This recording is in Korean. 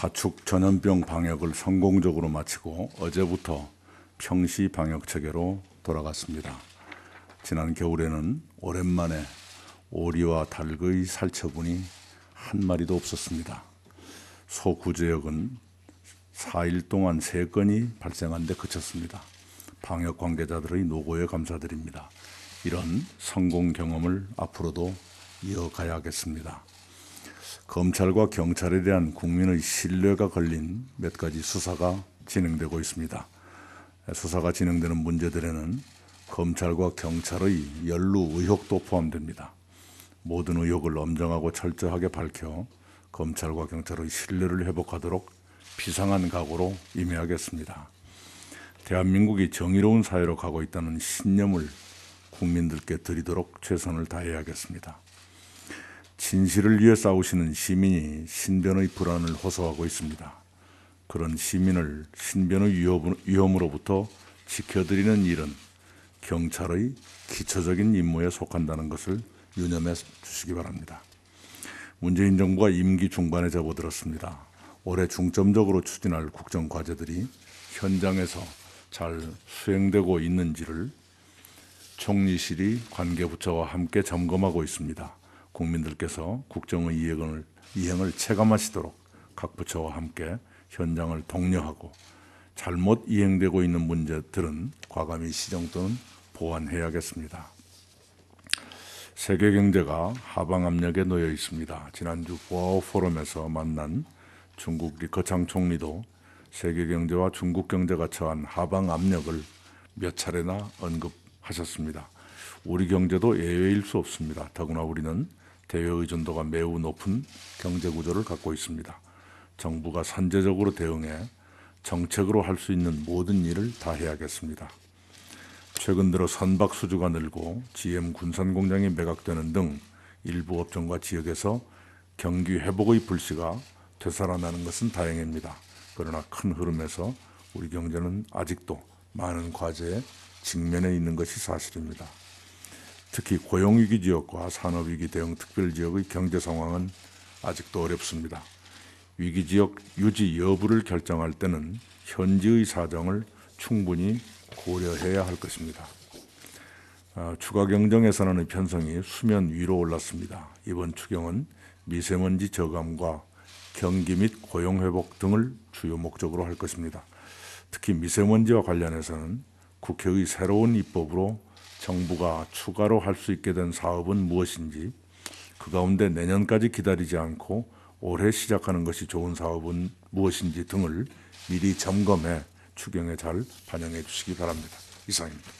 가축 전염병 방역을 성공적으로 마치고 어제부터 평시 방역 체계로 돌아갔습니다. 지난 겨울에는 오랜만에 오리와 닭의 살처분이 한 마리도 없었습니다. 소구 지역은 4일 동안 3건이 발생한 데 그쳤습니다. 방역 관계자들의 노고에 감사드립니다. 이런 성공 경험을 앞으로도 이어가야겠습니다. 검찰과 경찰에 대한 국민의 신뢰가 걸린 몇 가지 수사가 진행되고 있습니다. 수사가 진행되는 문제들에는 검찰과 경찰의 연루 의혹도 포함됩니다. 모든 의혹을 엄정하고 철저하게 밝혀 검찰과 경찰의 신뢰를 회복하도록 비상한 각오로 임해야겠습니다. 대한민국이 정의로운 사회로 가고 있다는 신념을 국민들께 드리도록 최선을 다해야겠습니다. 진실을 위해 싸우시는 시민이 신변의 불안을 호소하고 있습니다. 그런 시민을 신변의 위험으로부터 지켜드리는 일은 경찰의 기초적인 임무에 속한다는 것을 유념해 주시기 바랍니다. 문재인 정부가 임기 중반에 접어들었습니다. 올해 중점적으로 추진할 국정 과제들이 현장에서 잘 수행되고 있는지를 총리실이 관계부처와 함께 점검하고 있습니다. 국민들께서 국정의 이행을, 이행을 체감하시도록 각 부처와 함께 현장을 독려하고 잘못 이행되고 있는 문제들은 과감히 시정 또는 보완해야겠습니다. 세계 경제가 하방 압력에 놓여 있습니다. 지난주 보아오 포럼에서 만난 중국 리커창 총리도 세계 경제와 중국 경제가 처한 하방 압력을 몇 차례나 언급하셨습니다. 우리 경제도 예외일 수 없습니다. 더구나 우리는 대외 의존도가 매우 높은 경제 구조를 갖고 있습니다. 정부가 선제적으로 대응해 정책으로 할 수 있는 모든 일을 다 해야겠습니다. 최근 들어 선박 수주가 늘고 GM 군산 공장이 매각되는 등 일부 업종과 지역에서 경기 회복의 불씨가 되살아나는 것은 다행입니다. 그러나 큰 흐름에서 우리 경제는 아직도 많은 과제에 직면해 있는 것이 사실입니다. 특히 고용위기 지역과 산업위기 대응 특별지역의 경제 상황은 아직도 어렵습니다. 위기 지역 유지 여부를 결정할 때는 현지의 사정을 충분히 고려해야 할 것입니다. 아, 추가 경정에서는 편성이 수면 위로 올랐습니다. 이번 추경은 미세먼지 저감과 경기 및 고용 회복 등을 주요 목적으로 할 것입니다. 특히 미세먼지와 관련해서는 국회의 새로운 입법으로 정부가 추가로 할 수 있게 된 사업은 무엇인지 그 가운데 내년까지 기다리지 않고 올해 시작하는 것이 좋은 사업은 무엇인지 등을 미리 점검해 추경에 잘 반영해 주시기 바랍니다. 이상입니다.